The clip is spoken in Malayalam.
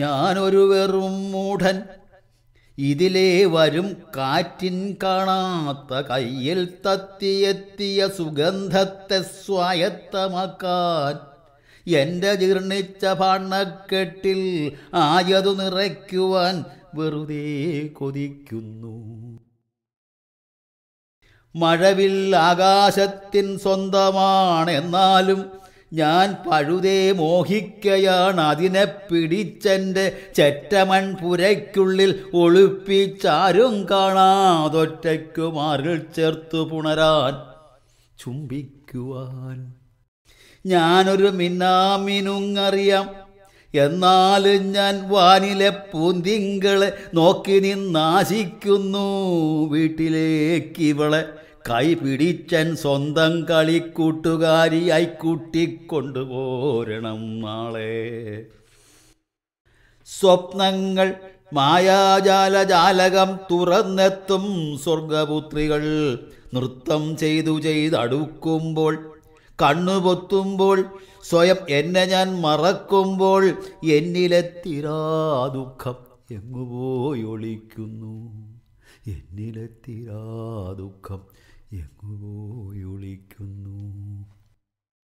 ഞാനൊരു വെറും മൂഢൻ ഇതിലേ വരും കാറ്റിൻ കാണാത്ത കയ്യിൽ തത്തിയെത്തിയ സുഗന്ധത്തെ സ്വായത്തമാക്കാൻ എൻ്റെ ജീർണിച്ച ഭാണ്ണക്കെട്ടിൽ ആയതു നിറയ്ക്കുവാൻ വെറുതെ കൊതിക്കുന്നു മഴവിൽ ആകാശത്തിൻ സ്വന്തമാണെന്നാലും ഞാൻ പഴുതേ മോഹിക്കയാണ് അതിനെ പിടിച്ചെൻ്റെ ചെറ്റമൺ പുരയ്ക്കുള്ളിൽ ഒളിപ്പിച്ചാരും കാണാതൊറ്റയ്ക്കു മാറിൽ ചേർത്തു പുണരാൻ ചുംബിക്കുവാൻ ഞാനൊരു മിന്നാമിനുങ്ങറിയാം എന്നാൽ ഞാൻ വാനിലെ പൂന്തിങ്കളെ നോക്കി നിന്നാശിക്കുന്നു വീട്ടിലേക്ക് ഇവളെ കൈ പിടിച്ചൻ സ്വന്തം കളിക്കൂട്ടുകാരിയായി കൂട്ടിക്കൊണ്ടുപോരണം നാളെ സ്വപ്നങ്ങൾ മായാജാലജാലകം തുറന്നെത്തും സ്വർഗപുത്രികൾ നൃത്തം ചെയ്തു ചെയ്തടുക്കുമ്പോൾ കണ്ണുപൊത്തുമ്പോൾ സ്വയം എന്നെ ഞാൻ മറക്കുമ്പോൾ എന്നിലെത്തിരാ ദുഃഖം എങ്ങുപോയൊളിക്കുന്നു എന്നിലെത്തിരാ ദുഃഖം 因我有离